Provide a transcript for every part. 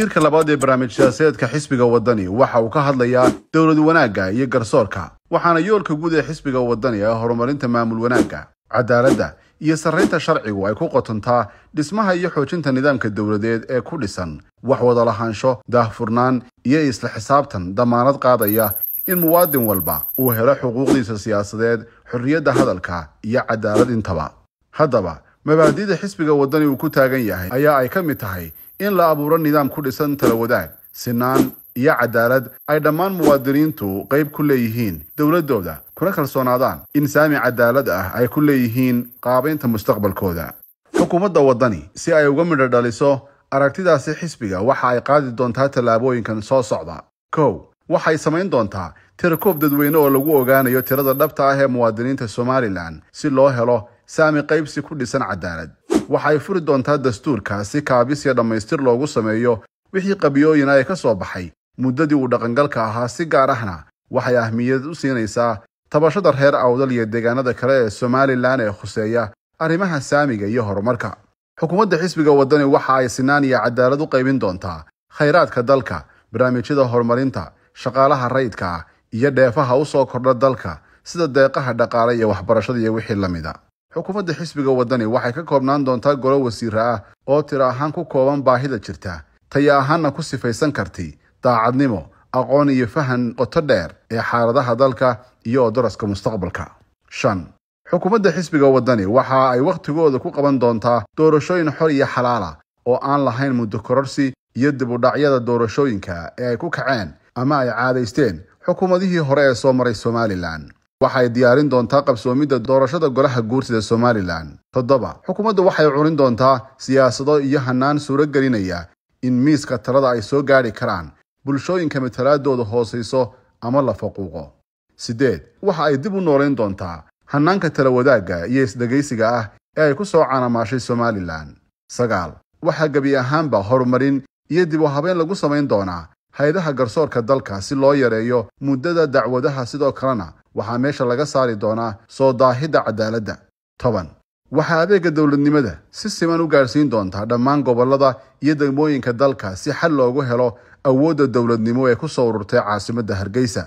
warka labaad ee barnaamij siyaasadeedka xisbiga wadani waxa uu ka hadlayaa dowlad wanaagga iyo garsoorka waxaana yoolka guud ee xisbiga wadani ee ah horumarinta maamul wanaagga cadaaladda iyo sarraynta sharcigu ay ku qotontaa dhismaha iyo xoojinta nidaamka dowladeed ee ku dhisan wax wadalahaansho daahfurnaan iyo isla xisaabtan damaanad qaadaya in muwaadin walba uu helo xuquuqdiisa siyaasadeed xorriyadda hadalka iyo cadaalad intaba haddaba mabaadi'da xisbiga waddani uu ku taagan yahay ayaa ay ka mid tahay in la abuuro nidaam ku dhisan talawadaag sinaan iyo cadaalad ay dhammaan muwaadiniintu qayb ku leeyihiin dowladdooda kuna kalsoonaadaan in saami cadaalad ah ay ku leeyihiin qaabaynta mustaqbalkooda xukuumadda waddani si ay uga midho dhaliso aragtidaasi xisbiga waxa ay qaadi doontaa tallaabooyinkan soo socda kow waxay samayn doontaa tirakoob dadweyne oo lagu ogaanayo tirada dhabta ah ee muwaadiniinta somalilan si loo helo saami qaybsi ku dhisan cadaalad waxa furi doontaa dastuurkaasi kaabis iyo dhammaystir loogu sameeyo wixii qabiyooyina ay ka soo baxay muddadii uu dhaqangalka ahaa si gaar ahna waxay ahmiyad u siinaysaa tabashada reer awdal iyo deegaanada kale ee somalilan ee khuseeya arrimaha saamiga iyo horumarka xukuumadda xisbiga waddani waxa ay sinaan iyo cadaalad u qaybin doontaa khayraadka dalka barnaamijyada horumarinta shaqaalaha rayidka ah iyo dheefaha u soo kordha dalka sida deeqaha dhaqaale iyo waxbarashada iyo wixii la mida ah xukuumadda xisbiga waddani waxay ka koobnaan doontaa golo wasiira ah oo tira ahaan ku kooban baahida jirta taya ahaanna ku sifaysan karti daacadnimo aqoon iyo fahan qoto dheer ee xaaladaha dalka iyo odoraska mustaqbalka shan xukuumadda xisbiga waddani waxa ay wakhtigooda ku qaban doontaa doorashooyin xor iyo xalaala oo aan lahayn muddo kororsi iyo dibudhacyada doorashooyinka ee ay ku kaceen ama ay caadaysteen xukuumadihii hore ee soo maray somalilan waxay diyaarin doontaa qabsoomidda doorashada golaha guursida somalilan toddoba xukuumaddu waxay curin doontaa siyaasado iyo hannaan suuragelinaya in miiska talada ay soo gaadhi karaan bulshooyinka matalaadooda hoosayso ama la faquuqo siddeed waxa ay dib u noolayn doontaa hannaanka tala wadaagga iyo isdhegaysiga ah ee ay ku soo canamaashay somalilan sagaal waxaa gebi ahaanba horumarin iyo dib u habeen lagu samayn doonaa hay-adaha garsoorka dalka si loo yareeyo muddada dacwadaha sidoo kalena waxaa meesha laga saari doonaa soo daahidda cadaaladda toban waxaa adeega dowladnimada si siman u gaadhsiin doontaa dhammaan gobollada iyo degmooyinka dalka si xal loogu helo awoodda dowladnimo ee ku soo ururtay caasimadda hargeysa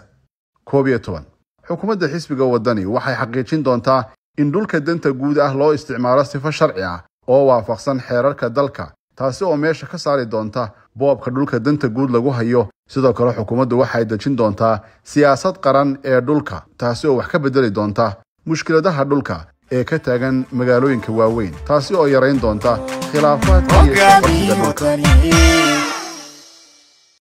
koob iyo toban xukuumadda xisbiga waddani waxay xaqiijin doontaa in dhulka danta guud ah loo isticmaalo sifo sharci ah oo waafaqsan xeerarka dalka taasi oo meesha ka saari doonta boobka dhulka danta guud lagu hayo sidoo kale xukuumaddu waxay dejin doontaa siyaasad qaran ee dhulka taasi oo wax ka beddeli doonta mushkiladaha dhulka ee ka taagan magaalooyinka waaweyn taasi oo yarayn doonta khilaafaadka iyo safarkida dhulka